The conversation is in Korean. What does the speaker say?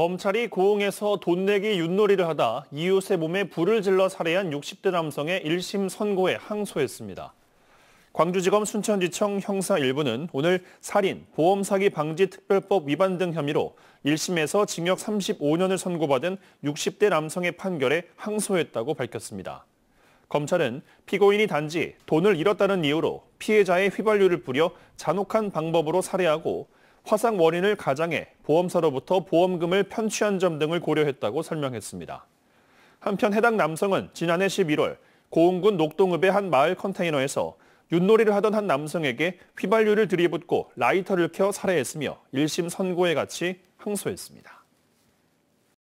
검찰이 고흥에서 돈 내기 윷놀이를 하다 이웃의 몸에 불을 질러 살해한 60대 남성의 1심 선고에 항소했습니다. 광주지검 순천지청 형사 1부는 오늘 살인, 보험사기 방지 특별법 위반 등 혐의로 1심에서 징역 35년을 선고받은 60대 남성의 판결에 항소했다고 밝혔습니다. 검찰은 피고인이 단지 돈을 잃었다는 이유로 피해자의 휘발유를 뿌려 잔혹한 방법으로 살해하고 화상 원인을 가장해 보험사로부터 보험금을 편취한 점 등을 고려했다고 설명했습니다. 한편 해당 남성은 지난해 11월 고흥군 녹동읍의 한 마을 컨테이너에서 윷놀이를 하던 한 남성에게 휘발유를 들이붓고 라이터를 켜 살해했으며 1심 선고에 같이 항소했습니다.